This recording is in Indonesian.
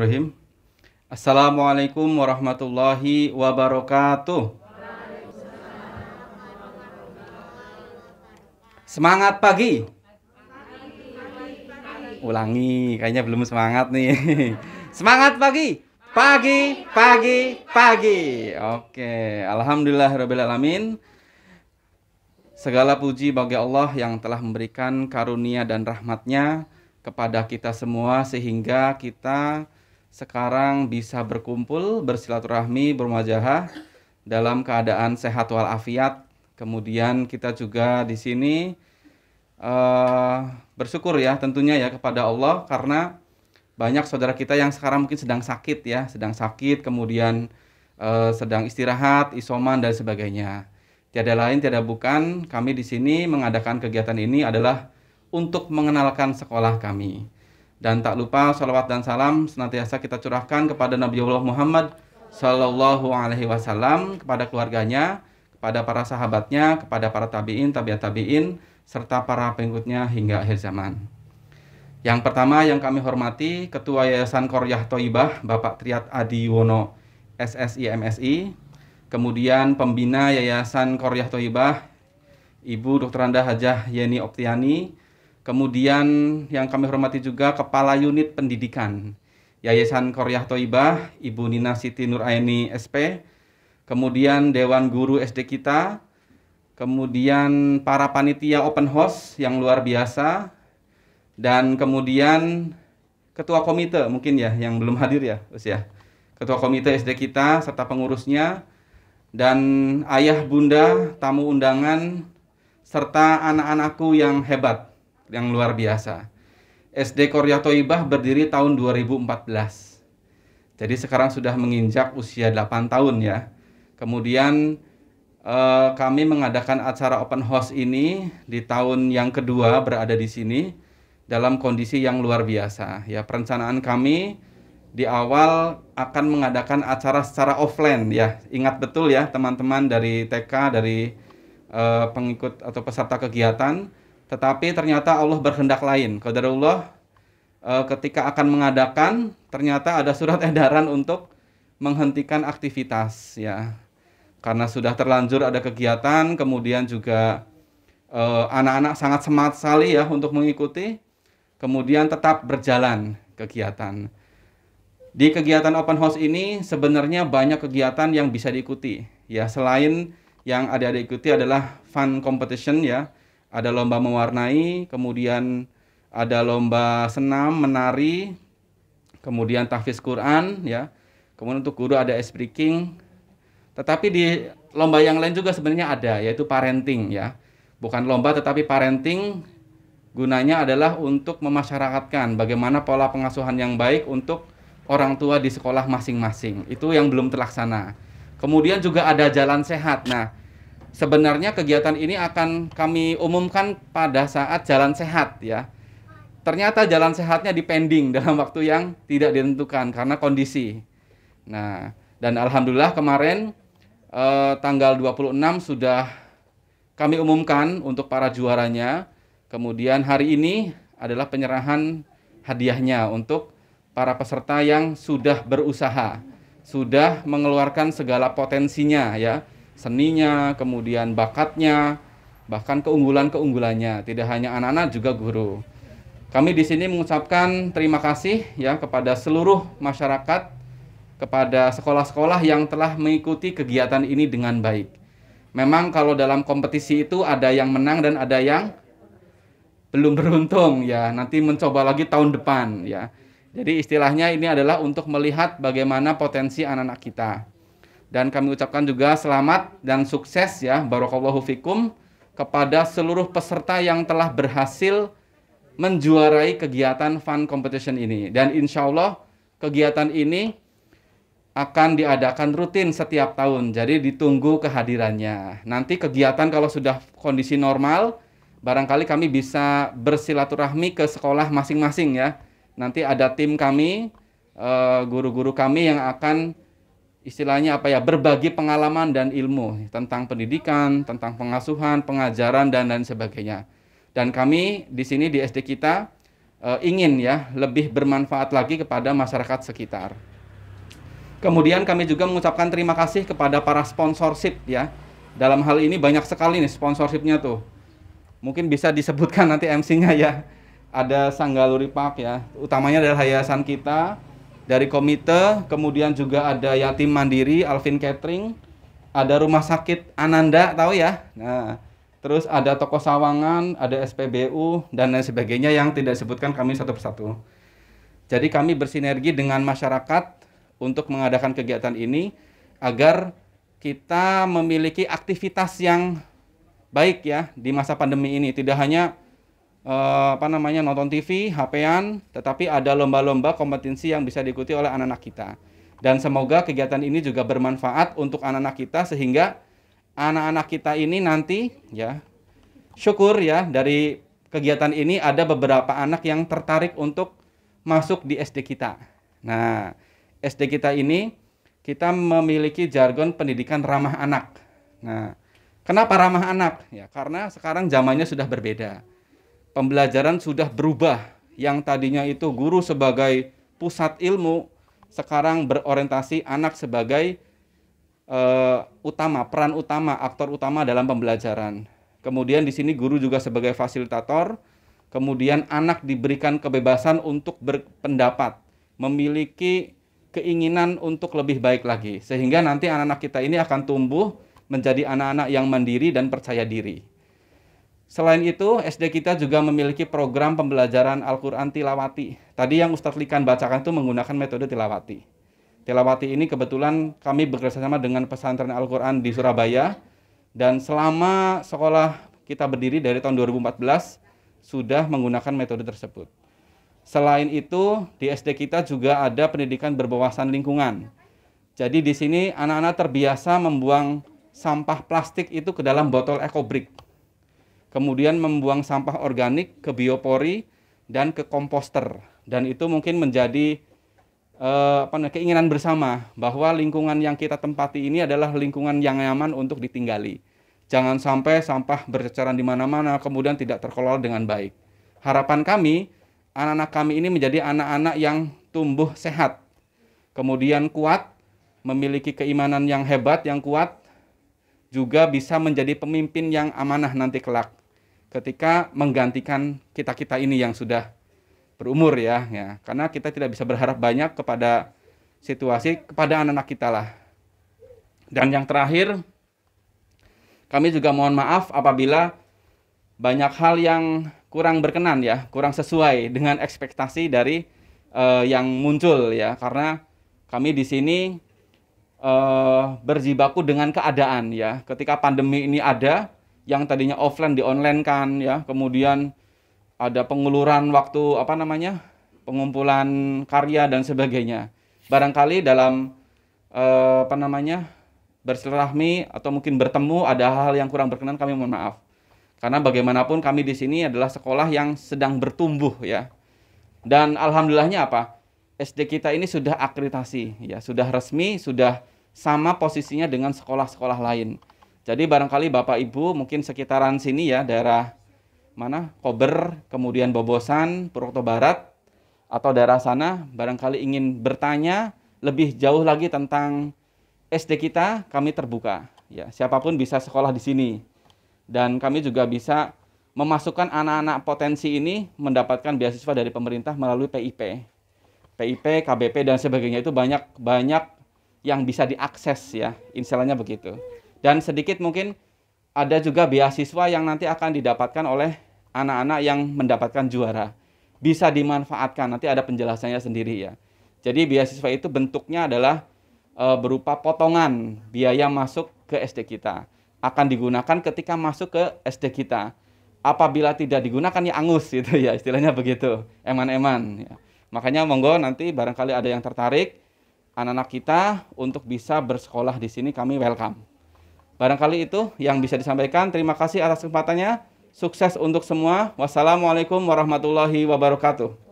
Rahim. Assalamualaikum warahmatullahi wabarakatuh. Semangat pagi. Ulangi, kayaknya belum semangat nih. Semangat pagi. Pagi, pagi, pagi. Oke, alhamdulillah rabbil alamin. Segala puji bagi Allah yang telah memberikan karunia dan rahmatnya kepada kita semua sehingga kita sekarang bisa berkumpul, bersilaturahmi, bermajahah dalam keadaan sehat walafiat. Kemudian kita juga di sini uh, bersyukur ya tentunya ya kepada Allah karena banyak saudara kita yang sekarang mungkin sedang sakit ya, sedang sakit, kemudian uh, sedang istirahat, isoman dan sebagainya. Tiada lain tiada bukan kami di sini mengadakan kegiatan ini adalah untuk mengenalkan sekolah kami dan tak lupa salawat dan salam senantiasa kita curahkan kepada Nabiullah Muhammad Sallallahu Alaihi Wasallam, kepada keluarganya, kepada para sahabatnya, kepada para tabiin, tabiat tabiin, serta para pengikutnya hingga akhir zaman. Yang pertama yang kami hormati Ketua Yayasan Koryah Toibah Bapak Triat Adi Wono SSI MSI Kemudian Pembina Yayasan Koryah Toibah Ibu Dr. Anda Hajah Yeni Optiani Kemudian yang kami hormati juga Kepala Unit Pendidikan Yayasan Koryah Toibah, Ibu Nina Siti Nuraini SP, kemudian Dewan Guru SD kita, kemudian para panitia open house yang luar biasa, dan kemudian ketua komite mungkin ya yang belum hadir ya, Us ya. Ketua komite SD kita serta pengurusnya dan ayah bunda tamu undangan serta anak-anakku yang hebat yang luar biasa. SD Korea Toibah berdiri tahun 2014. Jadi sekarang sudah menginjak usia 8 tahun ya. Kemudian eh, kami mengadakan acara open house ini di tahun yang kedua berada di sini dalam kondisi yang luar biasa. Ya, perencanaan kami di awal akan mengadakan acara secara offline ya. Ingat betul ya teman-teman dari TK, dari eh, pengikut atau peserta kegiatan tetapi ternyata Allah berhendak lain. Qadarullah eh, ketika akan mengadakan ternyata ada surat edaran untuk menghentikan aktivitas ya. Karena sudah terlanjur ada kegiatan, kemudian juga eh, anak-anak sangat semangat sekali ya untuk mengikuti, kemudian tetap berjalan kegiatan. Di kegiatan open house ini sebenarnya banyak kegiatan yang bisa diikuti ya selain yang ada diikuti ikuti adalah fun competition ya ada lomba mewarnai, kemudian ada lomba senam, menari, kemudian tahfiz Quran ya. Kemudian untuk guru ada speaking. Tetapi di lomba yang lain juga sebenarnya ada yaitu parenting ya. Bukan lomba tetapi parenting gunanya adalah untuk memasyarakatkan bagaimana pola pengasuhan yang baik untuk orang tua di sekolah masing-masing. Itu yang belum terlaksana. Kemudian juga ada jalan sehat. Nah, Sebenarnya kegiatan ini akan kami umumkan pada saat jalan sehat ya. Ternyata jalan sehatnya dipending dalam waktu yang tidak ditentukan karena kondisi. Nah, dan alhamdulillah kemarin eh, tanggal 26 sudah kami umumkan untuk para juaranya. Kemudian hari ini adalah penyerahan hadiahnya untuk para peserta yang sudah berusaha, sudah mengeluarkan segala potensinya ya seninya, kemudian bakatnya, bahkan keunggulan-keunggulannya. Tidak hanya anak-anak juga guru. Kami di sini mengucapkan terima kasih ya kepada seluruh masyarakat, kepada sekolah-sekolah yang telah mengikuti kegiatan ini dengan baik. Memang kalau dalam kompetisi itu ada yang menang dan ada yang belum beruntung ya. Nanti mencoba lagi tahun depan ya. Jadi istilahnya ini adalah untuk melihat bagaimana potensi anak-anak kita. Dan kami ucapkan juga selamat dan sukses ya, barakallahu Fikum, kepada seluruh peserta yang telah berhasil menjuarai kegiatan fun competition ini. Dan insya Allah kegiatan ini akan diadakan rutin setiap tahun. Jadi ditunggu kehadirannya. Nanti kegiatan kalau sudah kondisi normal, barangkali kami bisa bersilaturahmi ke sekolah masing-masing ya. Nanti ada tim kami, eh, guru-guru kami yang akan istilahnya apa ya berbagi pengalaman dan ilmu tentang pendidikan, tentang pengasuhan, pengajaran dan lain sebagainya. Dan kami di sini di SD kita e, ingin ya lebih bermanfaat lagi kepada masyarakat sekitar. Kemudian kami juga mengucapkan terima kasih kepada para sponsorship ya. Dalam hal ini banyak sekali nih sponsorshipnya tuh. Mungkin bisa disebutkan nanti MC-nya ya. Ada Sanggaluri Park ya. Utamanya adalah yayasan kita, dari komite, kemudian juga ada yatim mandiri, Alvin Catering, ada rumah sakit Ananda, tahu ya? Nah, terus ada toko sawangan, ada SPBU dan lain sebagainya yang tidak disebutkan kami satu persatu. Jadi kami bersinergi dengan masyarakat untuk mengadakan kegiatan ini agar kita memiliki aktivitas yang baik ya di masa pandemi ini. Tidak hanya Eh, apa namanya nonton TV, HP-an, tetapi ada lomba-lomba kompetensi yang bisa diikuti oleh anak-anak kita. Dan semoga kegiatan ini juga bermanfaat untuk anak-anak kita sehingga anak-anak kita ini nanti ya syukur ya dari kegiatan ini ada beberapa anak yang tertarik untuk masuk di SD kita. Nah, SD kita ini kita memiliki jargon pendidikan ramah anak. Nah, kenapa ramah anak? Ya, karena sekarang zamannya sudah berbeda pembelajaran sudah berubah. Yang tadinya itu guru sebagai pusat ilmu, sekarang berorientasi anak sebagai uh, utama, peran utama, aktor utama dalam pembelajaran. Kemudian di sini guru juga sebagai fasilitator, kemudian anak diberikan kebebasan untuk berpendapat, memiliki keinginan untuk lebih baik lagi, sehingga nanti anak-anak kita ini akan tumbuh menjadi anak-anak yang mandiri dan percaya diri. Selain itu, SD kita juga memiliki program pembelajaran Al-Quran Tilawati. Tadi yang Ustadz Likan bacakan itu menggunakan metode Tilawati. Tilawati ini kebetulan kami bekerjasama dengan pesantren Al-Quran di Surabaya. Dan selama sekolah kita berdiri dari tahun 2014, sudah menggunakan metode tersebut. Selain itu, di SD kita juga ada pendidikan berwawasan lingkungan. Jadi di sini anak-anak terbiasa membuang sampah plastik itu ke dalam botol ekobrik kemudian membuang sampah organik ke biopori dan ke komposter. Dan itu mungkin menjadi eh, apa, keinginan bersama bahwa lingkungan yang kita tempati ini adalah lingkungan yang nyaman untuk ditinggali. Jangan sampai sampah berceceran di mana-mana kemudian tidak terkelola dengan baik. Harapan kami, anak-anak kami ini menjadi anak-anak yang tumbuh sehat, kemudian kuat, memiliki keimanan yang hebat, yang kuat, juga bisa menjadi pemimpin yang amanah nanti kelak ketika menggantikan kita-kita ini yang sudah berumur ya, ya. Karena kita tidak bisa berharap banyak kepada situasi kepada anak-anak kita lah. Dan yang terakhir, kami juga mohon maaf apabila banyak hal yang kurang berkenan ya, kurang sesuai dengan ekspektasi dari uh, yang muncul ya, karena kami di sini uh, berjibaku dengan keadaan ya. Ketika pandemi ini ada, yang tadinya offline di online kan ya kemudian ada penguluran waktu apa namanya pengumpulan karya dan sebagainya barangkali dalam eh, apa namanya bersilaturahmi atau mungkin bertemu ada hal-hal yang kurang berkenan kami mohon maaf karena bagaimanapun kami di sini adalah sekolah yang sedang bertumbuh ya dan alhamdulillahnya apa SD kita ini sudah akreditasi ya sudah resmi sudah sama posisinya dengan sekolah-sekolah lain jadi barangkali Bapak Ibu mungkin sekitaran sini ya daerah mana Kober, kemudian Bobosan, Purwokerto Barat atau daerah sana barangkali ingin bertanya lebih jauh lagi tentang SD kita, kami terbuka. Ya, siapapun bisa sekolah di sini. Dan kami juga bisa memasukkan anak-anak potensi ini mendapatkan beasiswa dari pemerintah melalui PIP. PIP, KBP dan sebagainya itu banyak banyak yang bisa diakses ya, istilahnya begitu. Dan sedikit mungkin ada juga beasiswa yang nanti akan didapatkan oleh anak-anak yang mendapatkan juara. Bisa dimanfaatkan, nanti ada penjelasannya sendiri ya. Jadi beasiswa itu bentuknya adalah e, berupa potongan biaya masuk ke SD kita. Akan digunakan ketika masuk ke SD kita. Apabila tidak digunakan ya angus gitu ya, istilahnya begitu. Eman-eman ya. Makanya monggo nanti barangkali ada yang tertarik anak-anak kita untuk bisa bersekolah di sini kami welcome. Barangkali itu yang bisa disampaikan. Terima kasih atas kesempatannya. Sukses untuk semua. Wassalamualaikum warahmatullahi wabarakatuh.